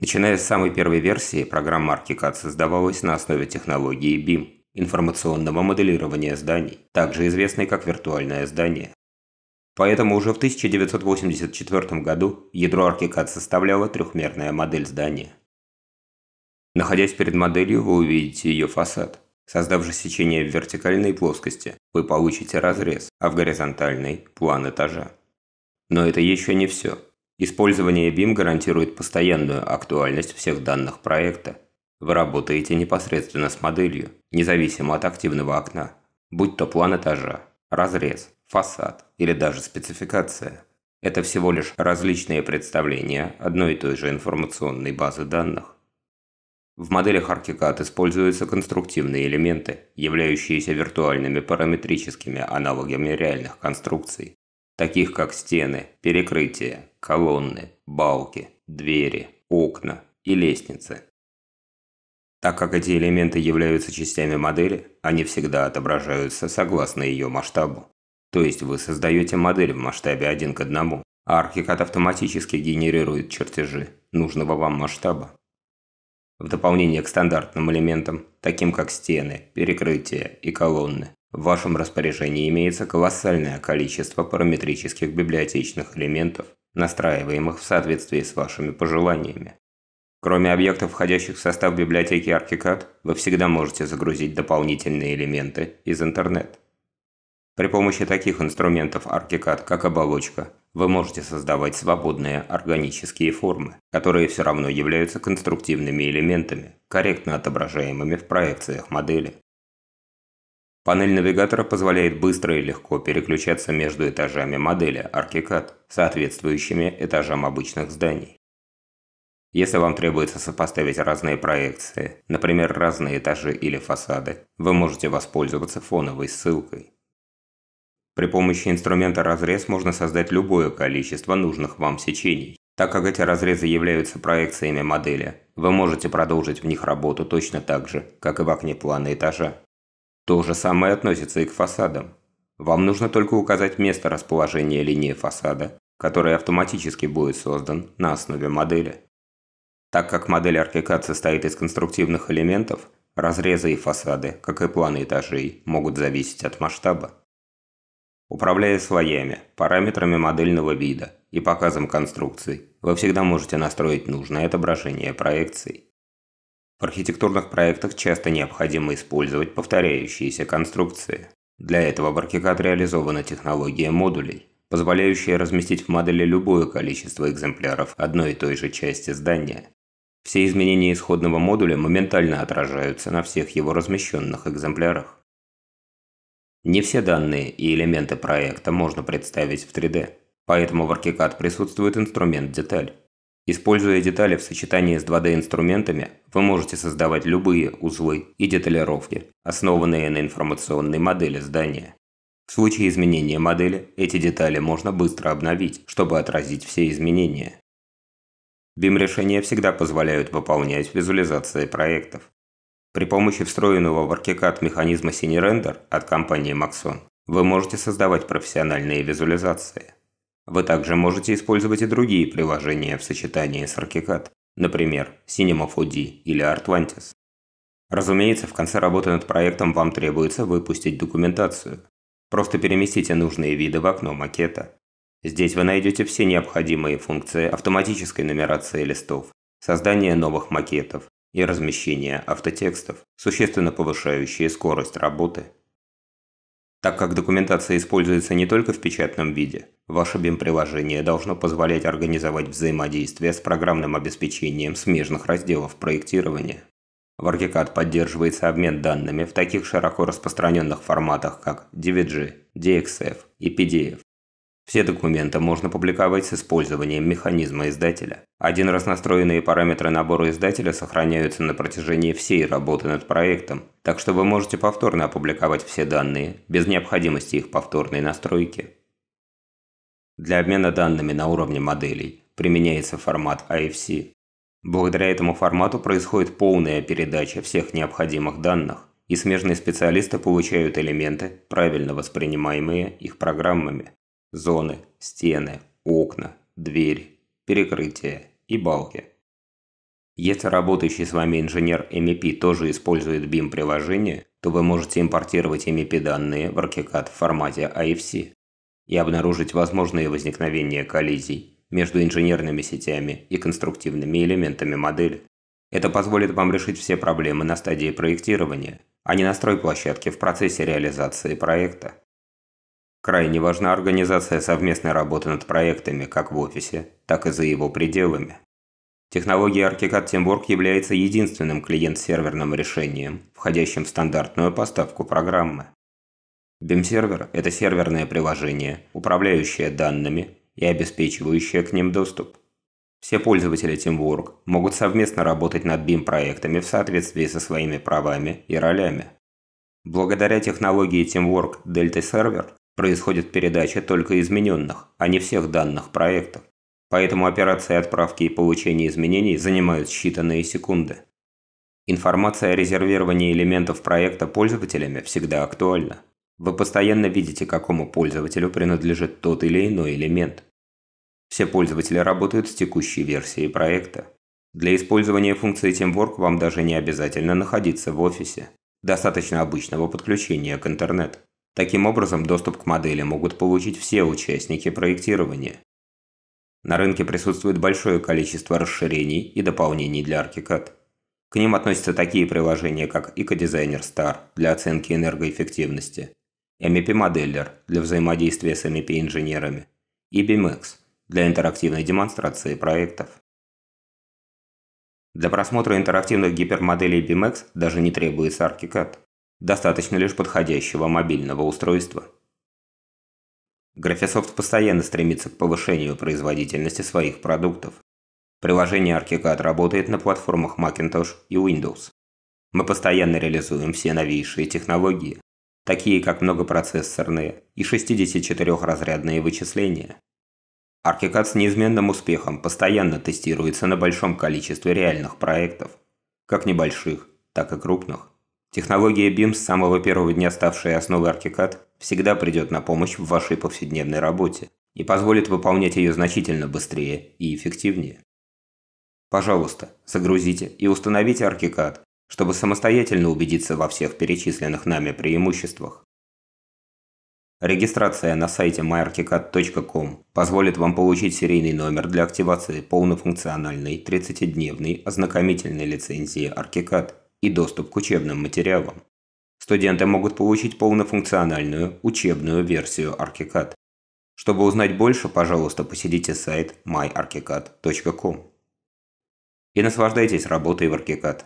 Начиная с самой первой версии, программа ArchiCAD создавалась на основе технологии BIM – информационного моделирования зданий, также известной как виртуальное здание. Поэтому уже в 1984 году ядро ArchiCAD составляло трехмерная модель здания. Находясь перед моделью, вы увидите ее фасад. Создав же сечение в вертикальной плоскости, вы получите разрез, а в горизонтальной – план этажа. Но это еще не все. Использование BIM гарантирует постоянную актуальность всех данных проекта. Вы работаете непосредственно с моделью, независимо от активного окна, будь то план этажа, разрез, фасад или даже спецификация. Это всего лишь различные представления одной и той же информационной базы данных. В моделях ArchiCAD используются конструктивные элементы, являющиеся виртуальными параметрическими аналогами реальных конструкций таких как стены, перекрытия, колонны, балки, двери, окна и лестницы. Так как эти элементы являются частями модели, они всегда отображаются согласно ее масштабу. То есть вы создаете модель в масштабе один к одному, а ArchiCAD автоматически генерирует чертежи нужного вам масштаба. В дополнение к стандартным элементам, таким как стены, перекрытия и колонны, в вашем распоряжении имеется колоссальное количество параметрических библиотечных элементов, настраиваемых в соответствии с вашими пожеланиями. Кроме объектов, входящих в состав библиотеки ArchiCAD, вы всегда можете загрузить дополнительные элементы из интернет. При помощи таких инструментов ArchiCAD, как оболочка, вы можете создавать свободные органические формы, которые все равно являются конструктивными элементами, корректно отображаемыми в проекциях модели. Панель навигатора позволяет быстро и легко переключаться между этажами модели ArchiCAD, соответствующими этажам обычных зданий. Если вам требуется сопоставить разные проекции, например, разные этажи или фасады, вы можете воспользоваться фоновой ссылкой. При помощи инструмента «Разрез» можно создать любое количество нужных вам сечений. Так как эти разрезы являются проекциями модели, вы можете продолжить в них работу точно так же, как и в окне плана этажа. То же самое относится и к фасадам. Вам нужно только указать место расположения линии фасада, который автоматически будет создан на основе модели. Так как модель ArchiCAD состоит из конструктивных элементов, разрезы и фасады, как и планы этажей, могут зависеть от масштаба. Управляя слоями, параметрами модельного вида и показом конструкций, вы всегда можете настроить нужное отображение проекций. В архитектурных проектах часто необходимо использовать повторяющиеся конструкции. Для этого в Архикад реализована технология модулей, позволяющая разместить в модели любое количество экземпляров одной и той же части здания. Все изменения исходного модуля моментально отражаются на всех его размещенных экземплярах. Не все данные и элементы проекта можно представить в 3D, поэтому в Archicad присутствует инструмент деталь, Используя детали в сочетании с 2D-инструментами, вы можете создавать любые узлы и деталировки, основанные на информационной модели здания. В случае изменения модели, эти детали можно быстро обновить, чтобы отразить все изменения. BIM-решения всегда позволяют выполнять визуализации проектов. При помощи встроенного в ArchiCAD механизма CineRender от компании Maxon вы можете создавать профессиональные визуализации. Вы также можете использовать и другие приложения в сочетании с Archicad, например, Cinema4D или ArtVantis. Разумеется, в конце работы над проектом вам требуется выпустить документацию. Просто переместите нужные виды в окно макета. Здесь вы найдете все необходимые функции автоматической нумерации листов, создания новых макетов и размещения автотекстов, существенно повышающие скорость работы. Так как документация используется не только в печатном виде, Ваше BIM-приложение должно позволять организовать взаимодействие с программным обеспечением смежных разделов проектирования. В ArchiCAD поддерживается обмен данными в таких широко распространенных форматах, как DVG, DXF и PDF. Все документы можно публиковать с использованием механизма издателя. Один раз настроенные параметры набора издателя сохраняются на протяжении всей работы над проектом, так что вы можете повторно опубликовать все данные, без необходимости их повторной настройки. Для обмена данными на уровне моделей применяется формат IFC. Благодаря этому формату происходит полная передача всех необходимых данных, и смежные специалисты получают элементы, правильно воспринимаемые их программами. Зоны, стены, окна, двери, перекрытия и балки. Если работающий с вами инженер MEP тоже использует BIM-приложение, то вы можете импортировать MEP-данные в ArchiCAD в формате IFC и обнаружить возможные возникновения коллизий между инженерными сетями и конструктивными элементами модели. Это позволит вам решить все проблемы на стадии проектирования, а не на стройплощадке в процессе реализации проекта. Крайне важна организация совместной работы над проектами как в офисе, так и за его пределами. Технология ArchiCAD Тимбург является единственным клиент-серверным решением, входящим в стандартную поставку программы. BIM-сервер – это серверное приложение, управляющее данными и обеспечивающее к ним доступ. Все пользователи Teamwork могут совместно работать над BIM-проектами в соответствии со своими правами и ролями. Благодаря технологии Teamwork Delta Server происходит передача только измененных, а не всех данных проектов. Поэтому операции отправки и получения изменений занимают считанные секунды. Информация о резервировании элементов проекта пользователями всегда актуальна. Вы постоянно видите, какому пользователю принадлежит тот или иной элемент. Все пользователи работают с текущей версией проекта. Для использования функции Teamwork вам даже не обязательно находиться в офисе. Достаточно обычного подключения к интернет. Таким образом, доступ к модели могут получить все участники проектирования. На рынке присутствует большое количество расширений и дополнений для ArchiCAD. К ним относятся такие приложения, как EcoDesigner Star для оценки энергоэффективности, MEP-моделлер для взаимодействия с MEP-инженерами и BIMX для интерактивной демонстрации проектов. Для просмотра интерактивных гипермоделей BIMX даже не требуется ArchiCAD. Достаточно лишь подходящего мобильного устройства. Graphisoft постоянно стремится к повышению производительности своих продуктов. Приложение ArchiCAD работает на платформах Macintosh и Windows. Мы постоянно реализуем все новейшие технологии, такие как многопроцессорные и 64-разрядные вычисления. Аркикад с неизменным успехом постоянно тестируется на большом количестве реальных проектов, как небольших, так и крупных. Технология BIM с самого первого дня ставшая основой Archicad всегда придет на помощь в вашей повседневной работе и позволит выполнять ее значительно быстрее и эффективнее. Пожалуйста, загрузите и установите Archicad чтобы самостоятельно убедиться во всех перечисленных нами преимуществах. Регистрация на сайте myarchicat.com позволит вам получить серийный номер для активации полнофункциональной 30-дневной ознакомительной лицензии Archicad и доступ к учебным материалам. Студенты могут получить полнофункциональную учебную версию Archicad. Чтобы узнать больше, пожалуйста, посетите сайт myarchicad.com и наслаждайтесь работой в Archicad.